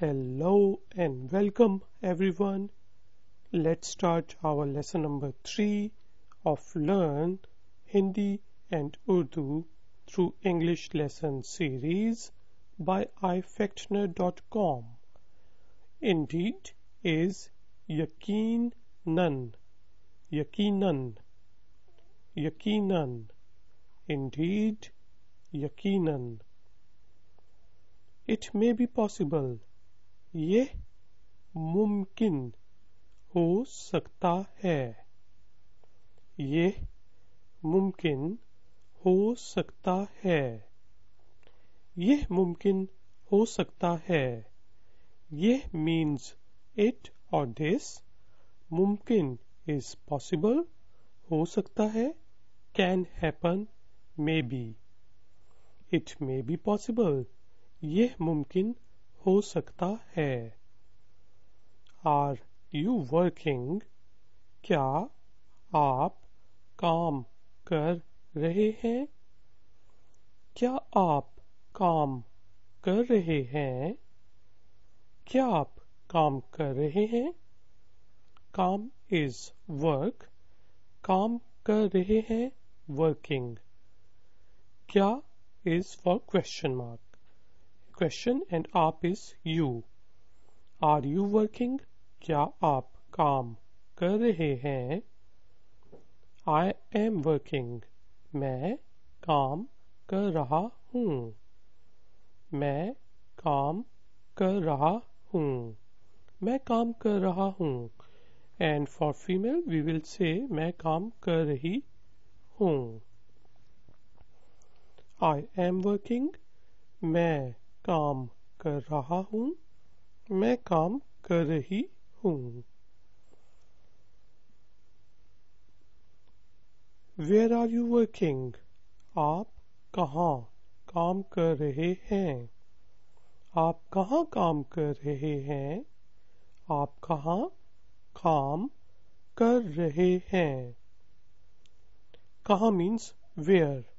Hello and welcome everyone. Let's start our lesson number 3 of Learn Hindi and Urdu through English lesson series by ifectner.com. Indeed is Yakin Nan. yakinan. Yakeenan. Indeed, yakinan. It may be possible ये मुमकिन हो सकता है ये मुमकिन हो सकता है ये मुमकिन हो सकता है ये मीन्स इट और दिस मुमकिन इज पॉसिबल हो सकता है can happen maybe it maybe possible यह मुमकिन हो सकता है आर यू वर्किंग क्या आप काम कर रहे हैं क्या आप काम कर रहे हैं क्या आप काम कर रहे हैं काम इज वर्क काम कर रहे हैं वर्किंग क्या is for question mark question and आप is you are you working क्या आप काम कर रहे हैं आई एम वर्किंग मैं काम कर रहा हूँ मैं काम कर रहा हूँ मैं काम कर रहा हूँ and for female we will say मैं काम कर रही हूँ आई एम वर्किंग मैं काम कर रहा हूँ मैं काम कर रही हूँ वेयर आर यू वर्किंग आप कहा काम कर रहे हैं आप कहा काम कर रहे हैं आप कहा काम कर रहे हैं कहा means where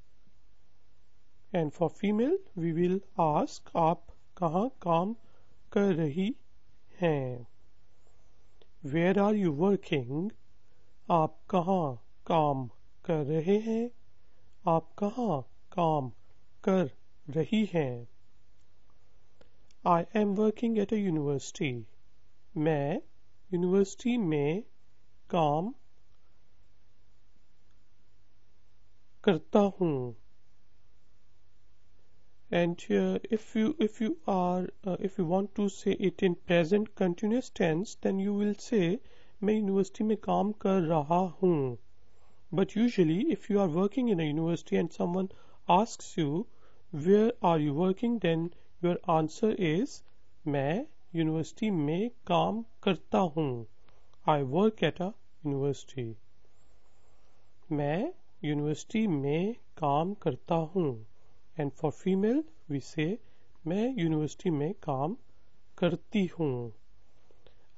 and for female we will ask आप कहा काम कर रही हैं वेयर आर यू वर्किंग आप कहा काम कर रहे हैं आप कहा काम कर रही हैं I am working at a university मैं यूनिवर्सिटी में काम करता हूँ and uh, if you if you are uh, if you want to say it in present continuous tense then you will say main university mein kaam kar raha हूँ but usually if you are working in a university and someone asks you where are you working then your answer is main university mein kaam karta हूँ i work at a university main university mein kaam karta हूँ and for female we say मैं university में काम करती हूँ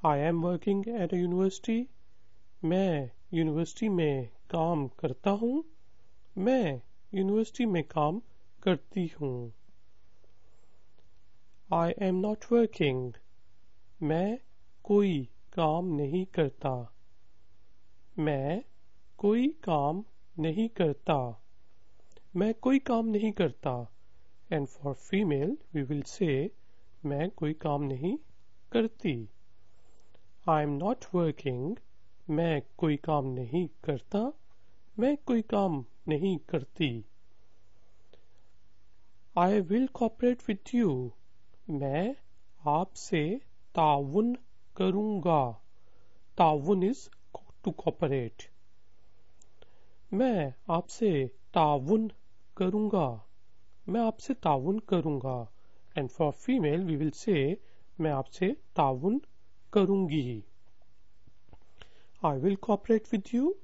I am working at a university मैं university में काम करता हूँ मैं यूनिवर्सिटी में काम करती हूँ आई एम नॉट वर्किंग मैं कोई काम नहीं करता मैं कोई काम नहीं करता मैं कोई काम नहीं करता and for female we will say मैं कोई काम नहीं करती आई एम नॉट वर्किंग मैं कोई काम नहीं करता मैं कोई काम नहीं करती I will cooperate with you मैं आपसे ताउन करूंगा ताउन इज टू कॉपरेट मैं आपसे ताउन करूंगा मैं आपसे ताउन करूंगा and for female we will say मैं आपसे ताउन करूंगी I will cooperate with you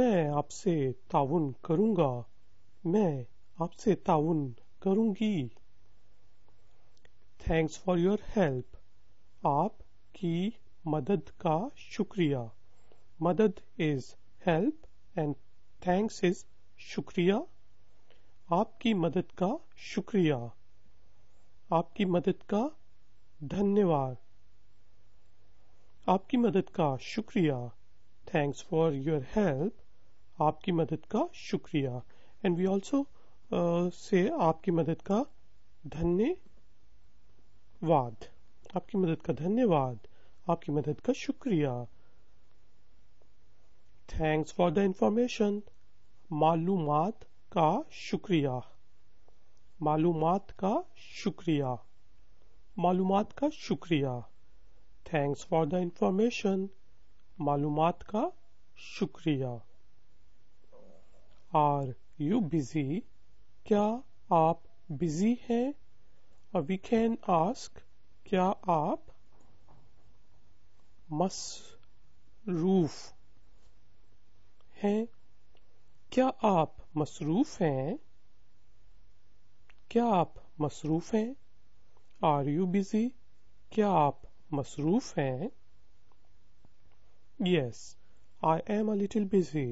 मैं आपसे ताउन करूंगा मैं आपसे ताउन करूंगी थैंक्स फॉर योर हेल्प आप की मदद का शुक्रिया मदद is help and thanks is शुक्रिया आपकी मदद का शुक्रिया आपकी मदद का धन्यवाद आपकी मदद का शुक्रिया थैंक्स फॉर योर हेल्प आपकी मदद का शुक्रिया एंड वी ऑल्सो से आपकी मदद का धन्यवाद आपकी मदद का धन्यवाद आपकी मदद का शुक्रिया थैंक्स फॉर द इंफॉर्मेशन मालूमात का शुक्रिया मालूम का शुक्रिया मालूम का शुक्रिया थैंक्स फॉर द इंफॉर्मेशन मालूम का शुक्रिया आर यू बिजी क्या आप बिजी हैं और वी कैन आस्क क्या आप रूफ हैं क्या आप मसरूफ हैं क्या आप मसरूफ हैं आर यू बिजी क्या आप मसरूफ हैं yes I am a little busy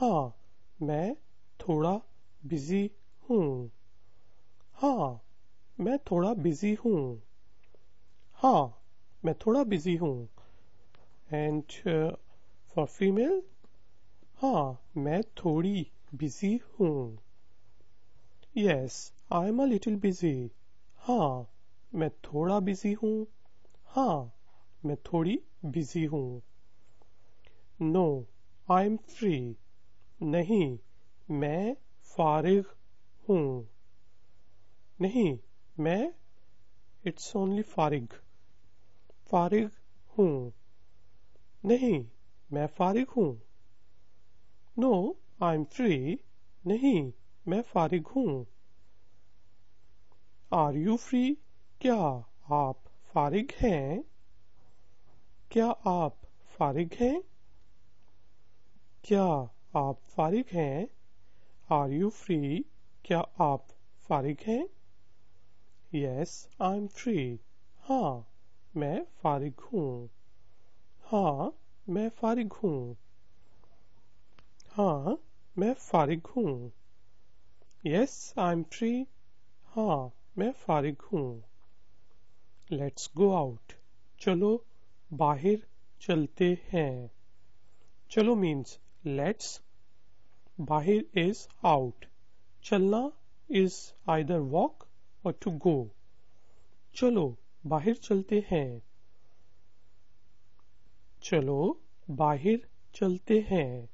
हाँ मैं थोड़ा बिजी हूँ हाँ मैं थोड़ा बिजी हूँ हाँ मैं थोड़ा बिजी हूँ एंड फॉर फीमेल हाँ मैं थोड़ी busy हूँ hmm. Yes, I am a little busy हाँ मैं थोड़ा बिजी हूँ हाँ मैं थोड़ी बिजी हूँ नो आई एम फ्री नहीं मैं फारिग हूँ नहीं मैं इट्स ओनली फारिग फारिग हूँ नहीं मैं फारिग हूँ नो आई एम फ्री नहीं मैं फारिग हूं आर यू फ्री क्या आप फारिग हैं क्या आप फारिग हैं क्या आप फारिग हैं आर यू फ्री क्या आप फारिग हैं यस आई एम फ्री हाँ मैं फारिग हूँ हाँ मैं फारिग हूँ हाँ मैं फारिग हूँ यस आई एम फ्री हाँ मैं फारिग हूँ लेट्स गो आउट चलो बाहर चलते हैं चलो मीन्स लेट्स बाहर इज आउट चलना इज आइदर वॉक और टू गो चलो बाहर चलते हैं चलो बाहर चलते हैं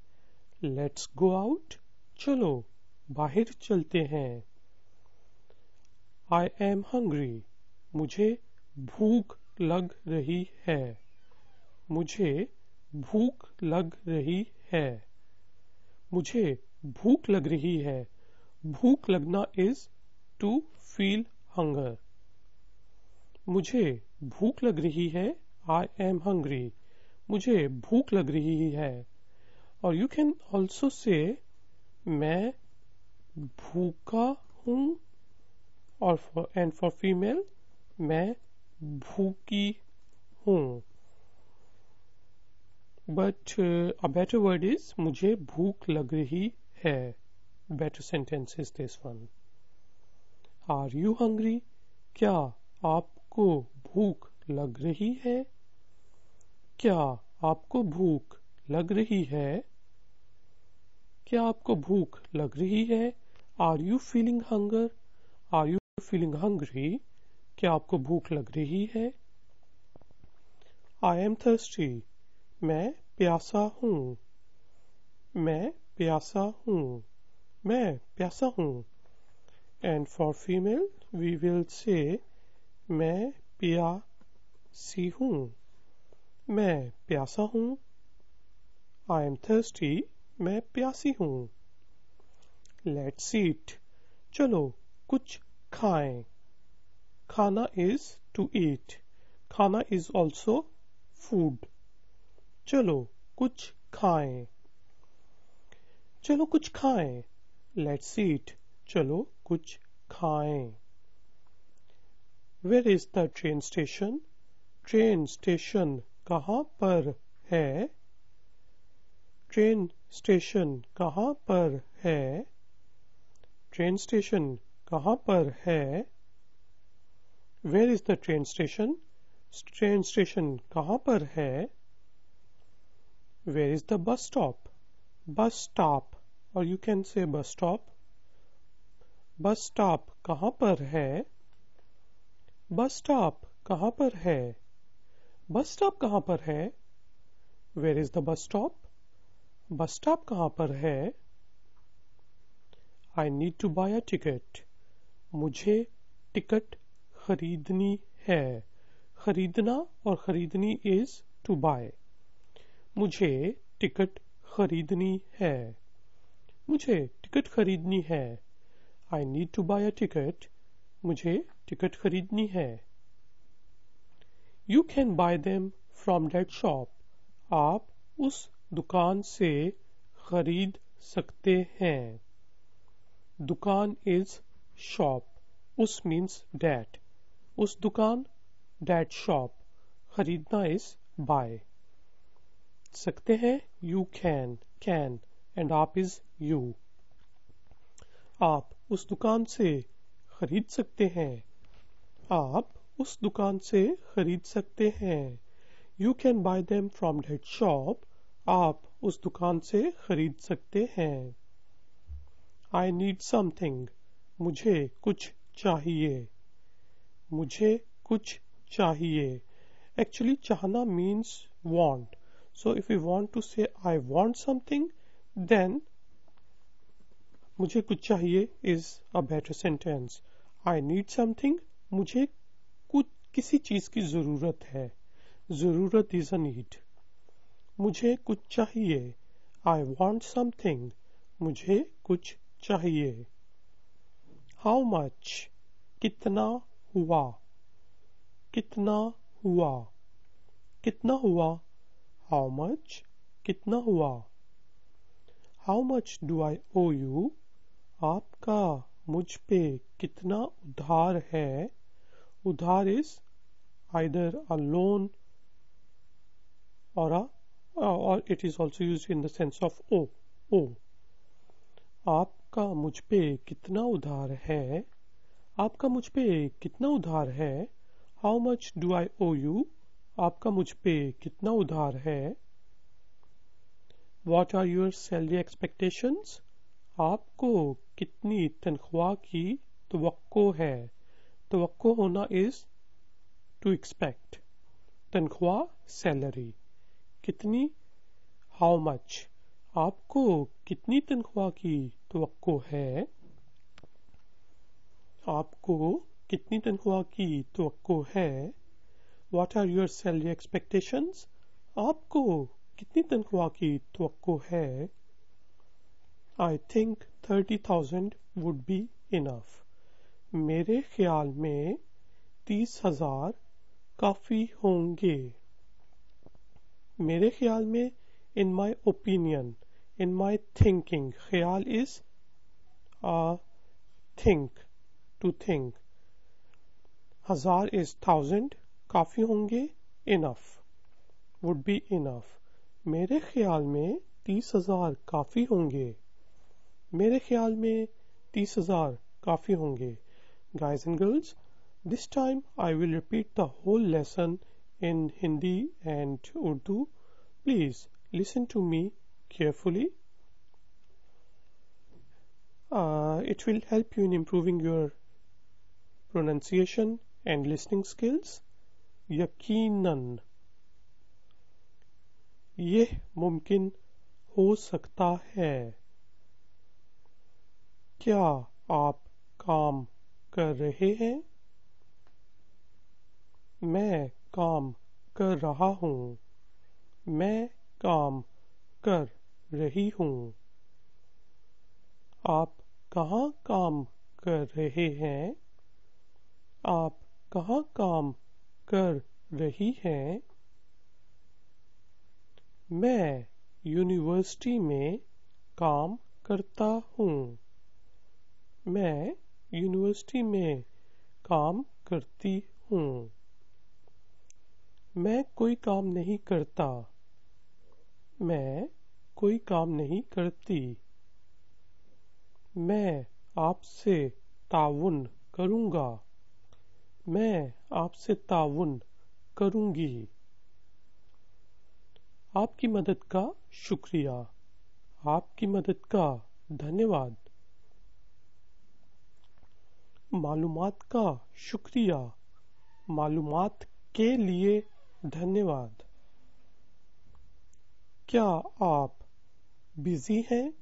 लेट्स गो आउट चलो बाहर चलते हैं आई एम हंग्री मुझे भूख लग रही है मुझे भूख लग रही है मुझे भूख लग रही है भूख लगना इज टू फील हंगर मुझे भूख लग रही है आई एम हंग्री मुझे भूख लग रही है और यू कैन ऑल्सो से मैं भूखा हूं और एंड फॉर फीमेल मैं भूखी हूं but a better word is मुझे भूख लग रही है better sentence is this one are you hungry क्या आपको भूख लग रही है क्या आपको भूख लग रही है क्या आपको भूख लग रही है are you feeling hunger are you feeling hungry क्या आपको भूख लग रही है आई एम थर्स्टी मैं प्यासा हूँ मैं प्यासा हूँ मैं प्यासा हूँ and for female we will say मैं प्यासी हूँ मैं प्यासा हूँ आई एम थर्स्टी मैं प्यासी हूं लेट सीट चलो कुछ खाएं खाना इज टू ईट खाना इज ऑल्सो फूड चलो कुछ खाएं चलो कुछ खाएं लेट्स ईट चलो कुछ खाएं where is the train station train station कहा पर है ट्रेन स्टेशन कहाँ पर है ट्रेन स्टेशन कहाँ पर है where is the train station train station कहाँ पर है where is the bus stop bus stop और you can say bus stop bus stop कहाँ पर है बस स्टॉप कहाँ पर है बस स्टॉप कहाँ पर है where is the bus stop bus stop कहाँ पर है I need to buy a ticket मुझे टिकट खरीदनी है खरीदना और खरीदनी इज टू बाय मुझे टिकट खरीदनी है मुझे टिकट खरीदनी है I need to buy a ticket मुझे टिकट खरीदनी है you can buy them from that shop आप उस दुकान से खरीद सकते हैं दुकान इज शॉप उस मीन्स डैट उस दुकान डैट शॉप खरीदना इज बाय सकते हैं यू कैन कैन एंड आप इज यू आप उस दुकान से खरीद सकते हैं आप उस दुकान से खरीद सकते हैं you can buy them from that shop आप उस दुकान से खरीद सकते हैं आई नीड समथिंग मुझे कुछ चाहिए मुझे कुछ चाहिए एक्चुअली चाहना means want so if you want to say I want something then मुझे कुछ चाहिए is a better sentence I need something मुझे कुछ किसी चीज की जरूरत है जरूरत इज अ नीड मुझे कुछ चाहिए आई वॉन्ट समथिंग मुझे कुछ चाहिए हाउ मच कितना हुआ कितना हुआ कितना हुआ हाउ मच कितना हुआ how much do I owe you आपका मुझ पे कितना उधार है उधार इज आइदर अ लोन और अ or uh, it is also used in the sense of O oh, O oh, आपका मुझ पे कितना उधार है आपका मुझ पे कितना उधार है how much do I owe you आपका मुझ पे कितना उधार है what are your salary expectations आपको कितनी तनख्वाह की तो है तो होना इज टू एक्सपेक्ट तनख्वाह सैलरी कितनी हाउ मच आपको कितनी तनख्वाह की तो है आपको कितनी तनख्वाह की तो है what are your salary expectation आपको कितनी तनख्वाह की तो है I think thirty thousand would be enough मेरे ख्याल में तीस हजार काफी होंगे मेरे ख्याल में in my opinion in my thinking ख्याल इज थिंक टू थिंक हजार इज थाउजेंड काफी होंगे इनफ वुड बी इनफ मेरे ख्याल में तीस हजार काफी होंगे मेरे ख्याल में तीस हजार काफी होंगे guys and girls this time I will repeat the whole lesson in Hindi and Urdu. Please listen to me carefully. Uh, it will help you in improving your pronunciation and listening skills. यकीनन यह mumkin ho sakta hai. Kya aap kaam kar rahe hain? मैं काम कर रहा हूँ मैं काम कर रही हूँ आप कहाँ काम कर रहे हैं आप कहाँ काम कर रही हैं मैं यूनिवर्सिटी में काम करता हूँ मैं यूनिवर्सिटी में काम करती हूँ मैं कोई काम नहीं करता मैं कोई काम नहीं करती मैं आपसे ताउन करूंगा मैं आपसे ताउन करूंगी आपकी मदद का शुक्रिया आपकी मदद का धन्यवाद मालूमात का शुक्रिया मालूमात के लिए धन्यवाद क्या आप बिजी हैं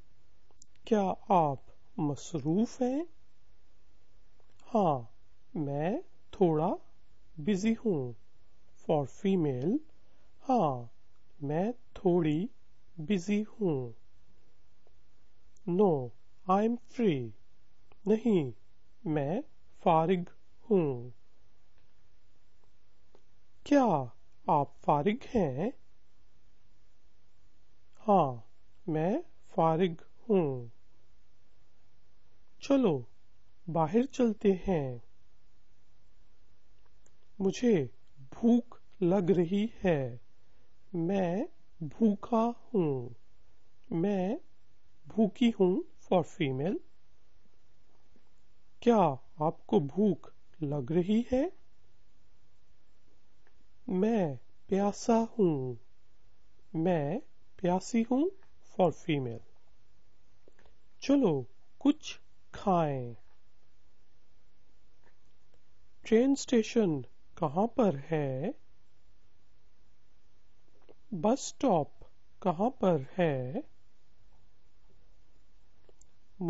क्या आप मसरूफ हैं हाँ मैं थोड़ा बिजी हूँ फॉर फीमेल हाँ मैं थोड़ी बिजी हूँ नो आई एम फ्री नहीं मैं फारिग हूँ क्या आप फारिग हैं हाँ मैं फारिग हूँ चलो बाहर चलते हैं मुझे भूख लग रही है मैं भूखा हूँ मैं भूखी हूँ फॉर फीमेल क्या आपको भूख लग रही है मैं प्यासा हूं मैं प्यासी हूँ फॉर फीमेल चलो कुछ खाएं ट्रेन स्टेशन कहां पर है बस स्टॉप कहां पर है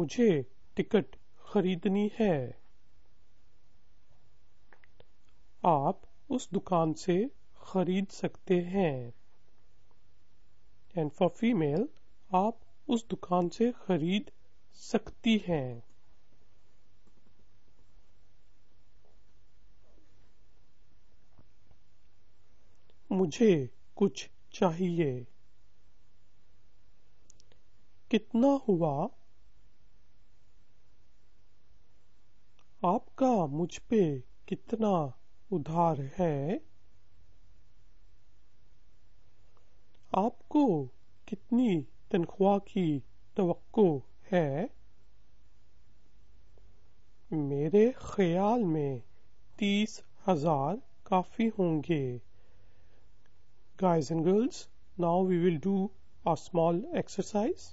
मुझे टिकट खरीदनी है आप उस दुकान से खरीद सकते हैं एंड फॉर फीमेल आप उस दुकान से खरीद सकती हैं मुझे कुछ चाहिए कितना हुआ आपका मुझ पे कितना उधार है आपको कितनी तनख्वाह की तो है मेरे ख्याल में तीस हजार काफी होंगे guys and girls now we will do a small exercise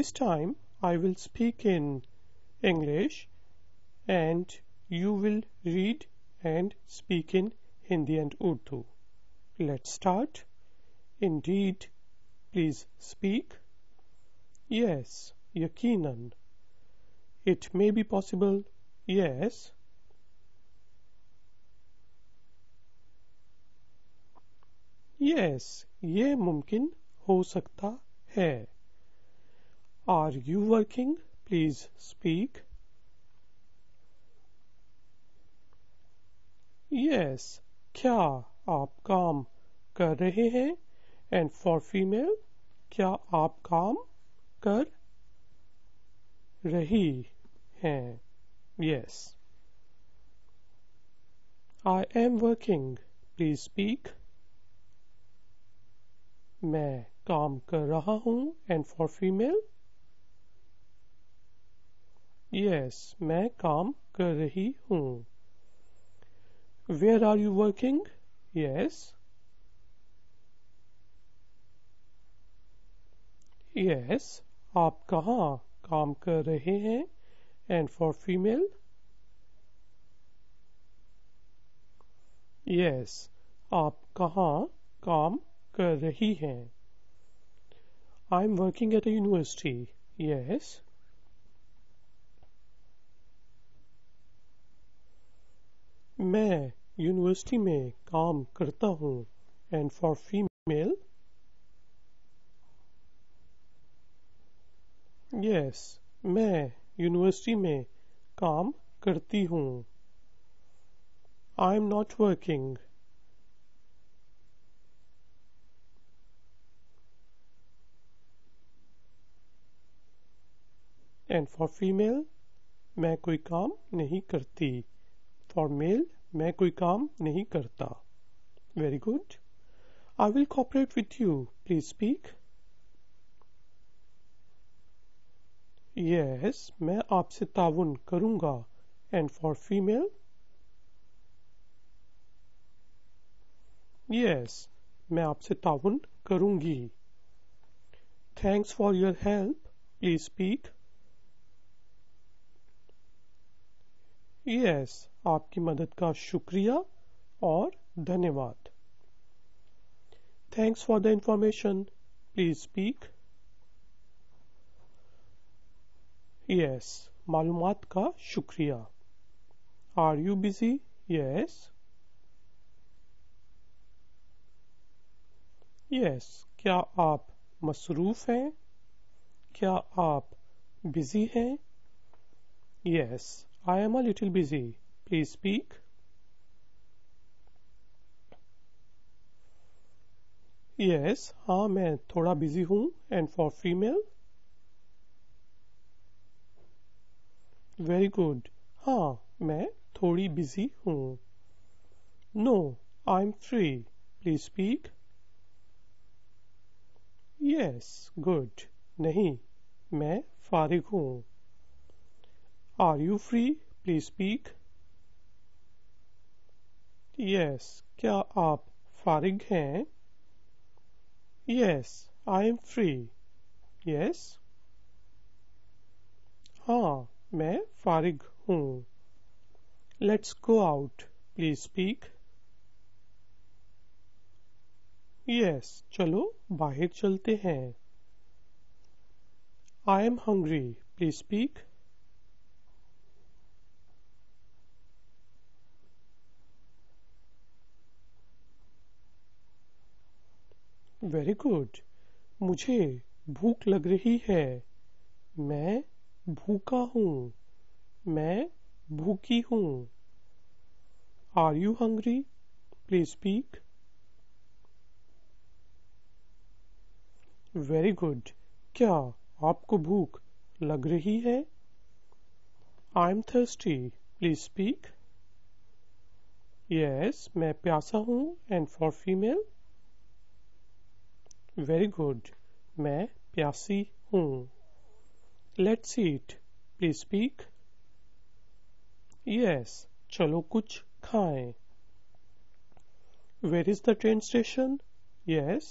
this time I will speak in English and you will read and speak in Hindi and Urdu. Let's start. Indeed. Please speak. Yes, yakinan. It may be possible. Yes. Yes, ye मुमकिन ho sakta hai. Are you working? Please speak. Yes क्या आप काम कर रहे हैं and for female क्या आप काम कर रही हैं yes I am working please speak मैं काम कर रहा हूं एंड फॉर फीमेल यस मैं काम कर रही हूं Where are you working? Yes. Yes. आप कहाँ काम कर रहे हैं? And for female? Yes. आप कहाँ काम कर रही हैं? I'm working at a university. Yes. मैं यूनिवर्सिटी में काम करता हूँ एंड फॉर फीमेल यस मैं यूनिवर्सिटी में काम करती हूँ I am not working and for female मैं कोई काम नहीं करती फॉर मेल मैं कोई काम नहीं करता very good I will cooperate with you please speak yes मैं आपसे ताउन करूंगा एंड फॉर फीमेल यस मैं आपसे ताउन करूंगी thanks for your help please speak yes आपकी मदद का शुक्रिया और धन्यवाद thanks for the information please speak yes मालूम का शुक्रिया are you busy yes yes क्या आप मसरूफ हैं क्या आप बिजी हैं yes I am a little busy Please speak. Yes, हाँ मैं थोड़ा busy हूँ and for female? Very good. हाँ मैं थोड़ी busy हूँ. No, I'm free. Please speak. Yes, good. नहीं मैं फारिग हूँ. Are you free? Please speak. Yes क्या आप फारिग हैं yes I am free yes हाँ मैं फारिग हूँ let's go out please speak yes चलो बाहर चलते हैं I am hungry please speak very good मुझे भूख लग रही है मैं भूखा हूँ मैं भूखी हूँ are you hungry please speak very good क्या आपको भूख लग रही है I am thirsty please speak yes मैं प्यासा हूँ and for female very good मैं प्यासी हूं let's eat please speak yes चलो कुछ खाए where is the train station yes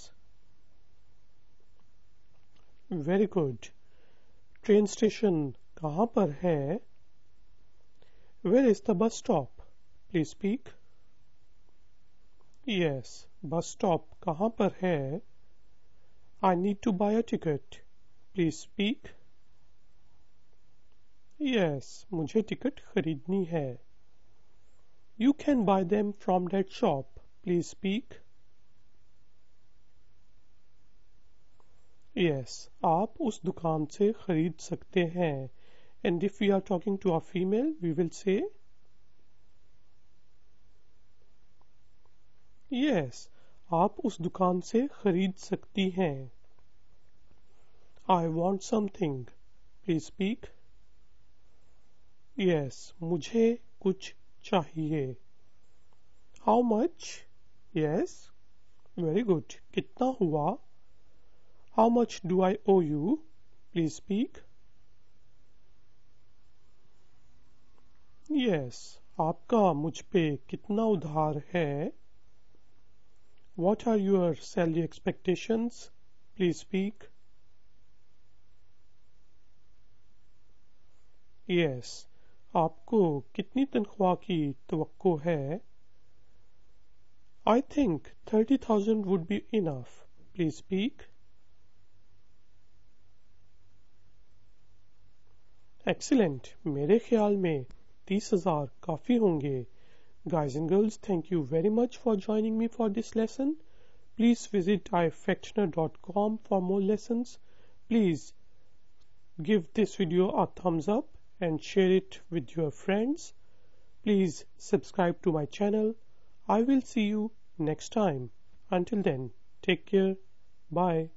very good train station कहां पर है where is the bus stop please speak yes bus stop कहां पर है I need to buy a ticket. Please speak. Yes, मुझे टिकट खरीदनी है. You can buy them from that shop. Please speak. Yes, आप उस दुकान से खरीद सकते हैं. And if we are talking to a female, we will say Yes, आप उस दुकान से खरीद सकती हैं I want something please speak yes मुझे कुछ चाहिए how much yes very good कितना हुआ how much do I owe you please speak yes आपका मुझ पे कितना उधार है What are your salary expectations? Please speak. Yes yes. आपको कितनी तनख्वाह की तो है I think thirty thousand would be enough please speak excellent मेरे ख्याल में तीस हजार काफी होंगे Guys and girls, thank you very much for joining me for this lesson. Please visit ifactioner.com for more lessons. Please give this video a thumbs up and share it with your friends. Please subscribe to my channel. I will see you next time. Until then, take care. Bye.